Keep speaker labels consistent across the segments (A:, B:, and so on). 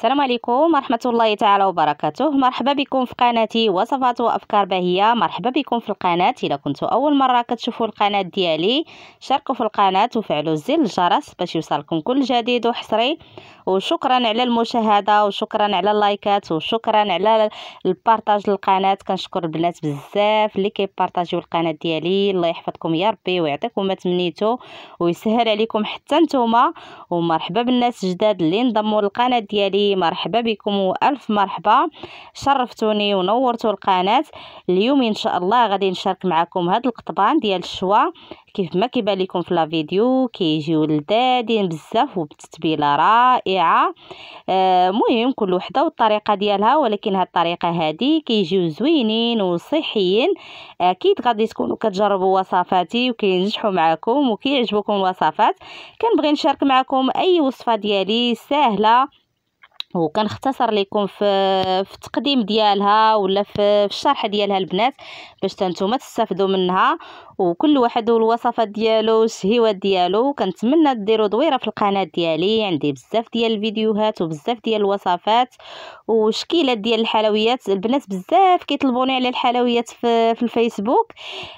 A: السلام عليكم ورحمة الله تعالى وبركاته مرحبا بكم في قناتي وصفات وأفكار باهية مرحبا بكم في القناة إذا كنتوا أول مرة كتشوفوا القناة ديالي شاركوا في القناة وفعلوا زر الجرس باش يوصلكم كل جديد وحصري وشكرا على المشاهده وشكرا على اللايكات وشكرا على البارطاج للقناه كنشكر البنات بزاف اللي كيبارطاجيو القناه ديالي الله يحفظكم يا ربي ويعطيكم ما تمنيتو ويسهل عليكم حتى نتوما ومرحبا بالناس جداد اللي انضموا للقناه ديالي مرحبا بكم والف مرحبا شرفتوني ونورتوا القناه اليوم ان شاء الله غادي نشارك معكم هذا القطبان ديال الشوا كيف ما كيبان لكم في لا فيديو كيجيو لذادين بزاف وبتتبيله رائعه آه مهم كل وحده والطريقه ديالها ولكن هاد الطريقه هادي كيجيو زوينين وصحيين اكيد غادي تكونوا كتجربوا وصفاتي وكينجحوا معكم وكيعجبوكم الوصفات كنبغي نشارك معكم اي وصفه ديالي سهله وكنختصر لكم في في التقديم ديالها ولا في الشرح ديالها البنات باش نتوما تستافدوا منها وكل واحد والوصفه ديالو والشهيوات ديالو كنتمنى ديروا دويره في القناه ديالي عندي بزاف ديال الفيديوهات وبزاف ديال الوصفات وشكيلات ديال الحلويات البنات بزاف كيطلبوني على الحلويات في, الفيسبوك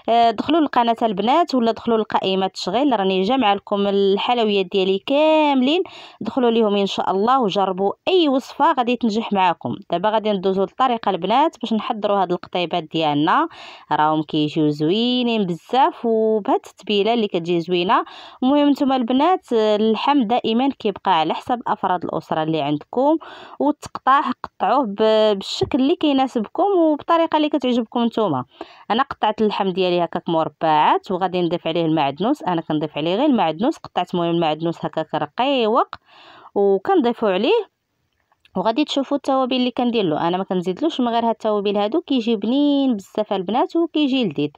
A: آه، دخلوا لقناه البنات ولا دخلوا لقائمه التشغيل راني جامعه لكم الحلويات ديالي كاملين دخلوا ليهم ان شاء الله وجربوا اي وصفه غادي تنجح معكم دابا غادي ندوزوا للطريقه البنات باش نحضروا هاد القطيبات ديالنا راهم كيجيو زوينين بزاف بزاف وبهاد التتبيله اللي كتجي زوينه المهم نتوما البنات اللحم دائما كيبقى على حسب افراد الاسره اللي عندكم والتقطاع قطعوه بالشكل اللي كيناسبكم وبطريقه اللي كتعجبكم نتوما انا قطعت اللحم ديالي هكاك مربعات وغادي نضيف عليه المعدنوس انا كنضيف عليه غير المعدنوس قطعت المهم المعدنوس هكاك رقيق وكنضيفو عليه وغادي تشوفوا التوابل اللي كندير له انا ما كنزيدلوش من غير هاد التوابل هادو كيجي بنين بزاف البنات وكيجي لذيذ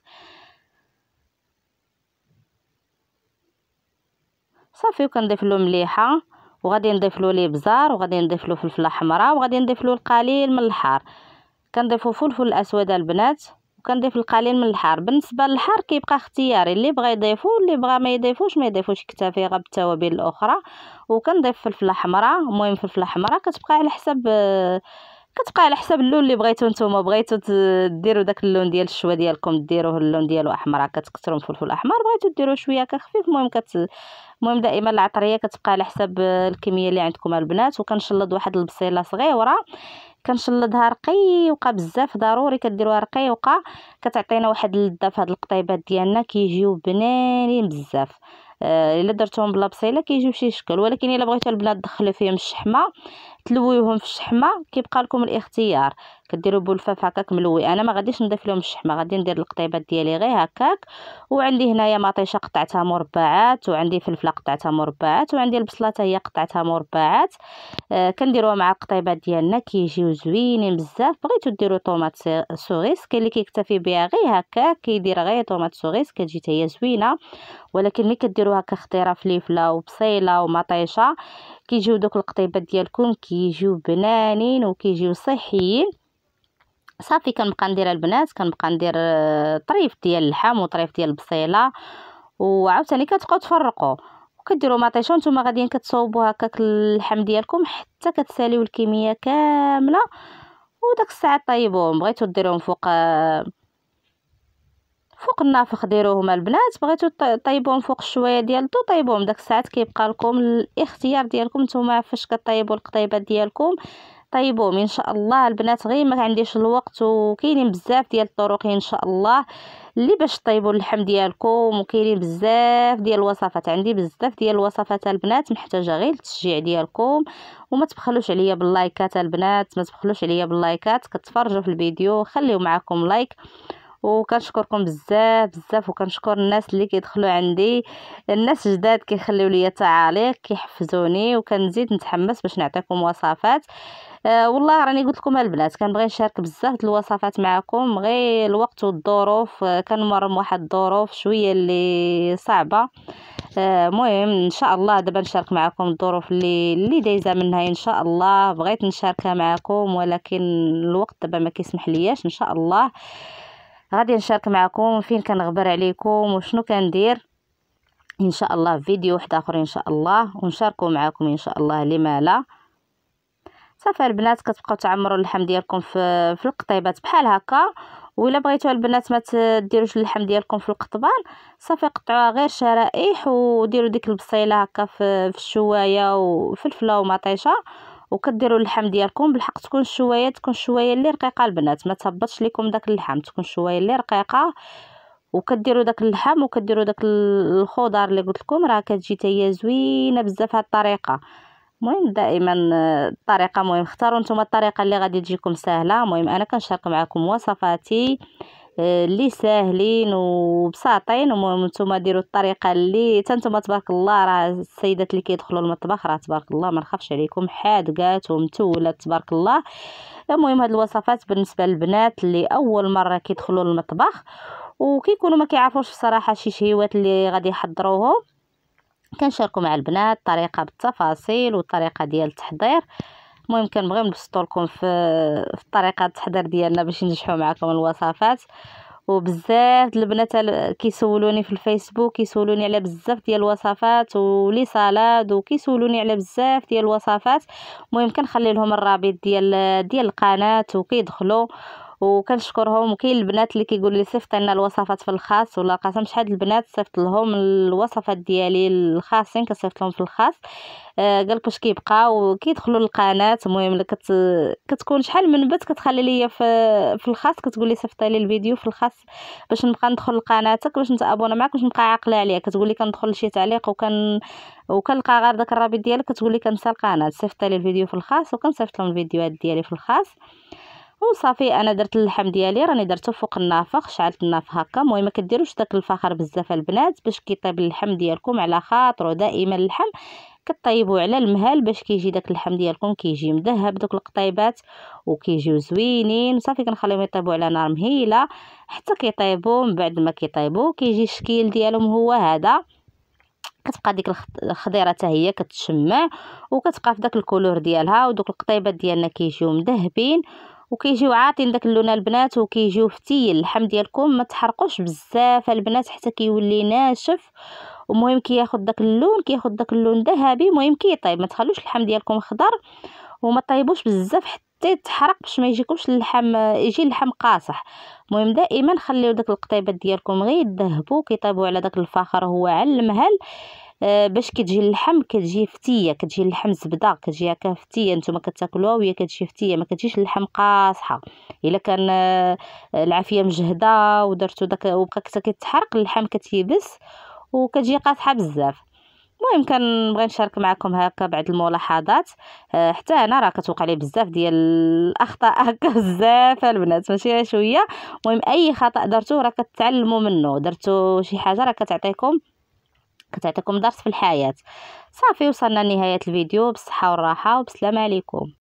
A: صافي وكنضيف له مليحه وغادي نضيف له الابزار وغادي نضيف له فلفله حمراء وغادي نضيف له القليل من الحار كنضيفوا فلفل اسود البنات وكنضيف القليل من الحار بالنسبه للحار كيبقى اختياري اللي بغى يضيفو واللي بغى ما يضيفوش ما يضيفوش كتافي غير بالتوابل الاخرى وكنضيف فلفله حمراء المهم فلفله حمراء كتبقى على حسب آه كتبقى على حساب اللون اللي بغيتو نتوما بغيتو ديروا داك اللون ديال الشوا ديالكم ديروه اللون ديالو احمر كتكثروا الفلفل الاحمر بغيتو ديروه شويه كخفيف المهم كت المهم دائما العطريه كتبقى على حساب الكميه اللي عندكم البنات وكنشلض واحد البصيله صغيره كنشلضها رقيقه بزاف ضروري كديروها رقيقه كتعطينا واحد اللذه في هاد القطيبات ديالنا كيجيو بنانين بزاف آه، الا درتهم بلا بصيله كيجيو بشي شكل ولكن الا بغيتو البنات تدخلي فيهم الشحمه تلويوهم في الشحمه كيبقى لكم الاختيار كديروا بولفاف هكاك ملوي انا ما غاديش نضيف لهم الشحمه غادي ندير القطيبات ديالي غير هكاك وعندي هنايا مطيشه قطعتها مربعات وعندي فلفله قطعتها مربعات وعندي البصله هي قطعتها مربعات آه كنديروها مع القطيبات ديالنا كيجيو زوينين بزاف بغيتو ديروا طوماط سوغيس كاين اللي كيكتفي بها غير هكاك كيدير غير طوماط سوغيس كتجي حتى هي زوينه ولكن ملي كديروها كخطيره فليفله وبصيله ومطيشه كيجيو دوك القطيبات ديالكم كيجيو بنانين وكيجيو صحيين صافي كنبقى ندير البنات كنبقى ندير آه، طريف ديال اللحم وطريف ديال البصيله وعاوتاني كتبقاو تفرقوا وكديروا مطيشه نتوما غاديين كتصوبوا هكاك اللحم ديالكم حتى كتساليو الكميه كامله وداك الساعه طيبوهم بغيتو ديروهم فوق آه، فوق النافخ ديروهم البنات بغيتو طيبوهم فوق شويه ديال الضو طيبوهم داك الساعات كيبقى لكم الاختيار ديالكم نتوما فاش كطيبوا القطيبات ديالكم طيبوهم ان شاء الله البنات غير ما عنديش الوقت وكاينين بزاف ديال الطرق ان شاء الله اللي باش طيبوا اللحم ديالكم وكاينين بزاف ديال الوصفات عندي بزاف ديال الوصفات البنات محتاجه غير التشجيع ديالكم وما تبخلوش عليا باللايكات البنات ما تبخلوش عليا باللايكات كتفرجوا في الفيديو خليو معاكم لايك وكنشكركم بزاف بزاف وكنشكر الناس اللي كيدخلوا عندي الناس جداد كيخليو لي تعاليق كيحفزوني وكنزيد نتحمس باش نعطيكم وصفات آه والله راني قلت لكم البنات كنبغي نشارك بزاف الوصفات معكم غير الوقت والظروف آه كنمر واحد الظروف شويه اللي صعبه آه، المهم آه ان شاء الله دابا نشارك معكم الظروف اللي اللي دايزه منها ان شاء الله بغيت نشاركها معكم ولكن الوقت دابا ما كيسمح لياش ان شاء الله غادي نشارك معكم فين كنغبر عليكم وشنو كندير ان شاء الله فيديو واحد اخر ان شاء الله ونشاركوا معكم ان شاء الله لما لا صافي البنات كتبقاو تعمروا اللحم ديالكم في في القطيبات بحال هكا ولا بغيتو البنات ما تديروش اللحم ديالكم في القطبان صافي قطعوها غير شرائح وديروا ديك البصيله هكا في, في الشوايه وفلفله ومطيشه وكديروا اللحم ديالكم بالحق تكون الشوايه تكون شويه اللي رقيقه البنات ما تهبطش لكم داك اللحم تكون شويه اللي رقيقه وكديروا داك اللحم وكديروا داك الخضر اللي قلت لكم راه كتجي تاهي هي زوينه بزاف هاد الطريقه المهم دائما الطريقه مهم اختاروا نتوما الطريقه اللي غادي تجيكم سهله المهم انا كنشارك معكم وصفاتي آه، اللي ساهلين وبساطين المهم نتوما ديروا الطريقه اللي تنتوما تبارك الله راه السيدات اللي كيدخلوا المطبخ راه تبارك الله ما نخافش عليكم حادقات ومتولات تبارك الله المهم هاد الوصفات بالنسبه للبنات اللي اول مره كيدخلوا المطبخ وكيكونوا ما كيعرفوش الصراحه شي شهيوات اللي غادي يحضروهم كنشاركوا مع البنات طريقه بالتفاصيل والطريقه ديال التحضير المهم كنبغي نبسطوا لكم في في طريقه التحضير ديالنا باش ينجحوا معكم الوصفات وبزاف البنات كيسولوني في الفيسبوك كيسولوني على بزاف ديال الوصفات ولي صلاد وكيسولوني على بزاف ديال الوصفات المهم كنخلي لهم الرابط ديال ديال القناه وكيدخلوا وكنشكرهم وكاين البنات اللي كيقول لي صيفط لنا الوصفات في الخاص ولا قسم شحال البنات صيفط لهم الوصفات ديالي الخاصين كنصيفط لهم في الخاص آه، قال لك واش كيبقى وكيدخلوا للقناه المهم كت... كتكون شحال من بنت كتخلي لي في في الخاص كتقول لي صيفط لي الفيديو في الخاص باش نبقى ندخل لقناتك باش نتابونا معاك باش نبقى عاقله عليها كتقول لي كندخل لشي تعليق وكن وكنلقى غير داك الرابط ديالك كتقول لي كنسى القناه صيفط لي الفيديو في الخاص وكنصيفط لهم الفيديوهات ديالي في الخاص وصافي انا درت اللحم ديالي راني درته فوق النافخ شعلت النافخ هكا المهم ما كديروش داك الفخر بزاف البنات باش كيطيب اللحم ديالكم على خاطرو دائما اللحم كطيبوا على المهال باش كيجي داك اللحم ديالكم كيجي مذهب دوك القطيبات وكيجيو زوينين صافي كنخليهم يطيبوا على نار مهيله حتى كيطيبوا من بعد ما كيطيبوا كيجي الشكل ديالهم هو هذا كتبقى ديك الخضيره حتى هي كتشمع وكتبقى في داك الكولور ديالها ودوك القطيبات ديالنا كيجيو مذهبين وكيجيو عاطين داك اللون البنات وكيجيو فتيل اللحم ديالكم ما تحرقوش بزاف البنات حتى كيولي ناشف ومهم كياخد داك اللون كياخد داك اللون ذهبي مهم كيطيب ما تخلوش اللحم ديالكم خضر وما طيبوش بزاف حتى يتحرق باش ما يجيكمش اللحم يجي اللحم قاصح مهم دائما خليو داك القطيبات ديالكم غير يذهبوا كيطيبوا على داك الفخر هو على المهل آه باش كتجي اللحم كتجي فتيه كتجي اللحم زبده كتجي هكا فتيه نتوما كتاكلوها وهي كتجي فتيه ما كتجيش اللحم قاصحه الا كان آه، العافيه مجهده ودرتو داك وبقى حتى كيتحرق اللحم كتيبس وكتجي قاصحه بزاف المهم كنبغي نشارك معكم هكا بعض الملاحظات آه، حتى انا راه كتوقع لي بزاف ديال الاخطاء هكا بزاف البنات ماشي شويه المهم اي خطا درتو راه كتعلموا منه درتو شي حاجه راه كتعطيكم كتعطيكم درس في الحياة صافي وصلنا لنهاية الفيديو بالصحة والراحة وبسلام عليكم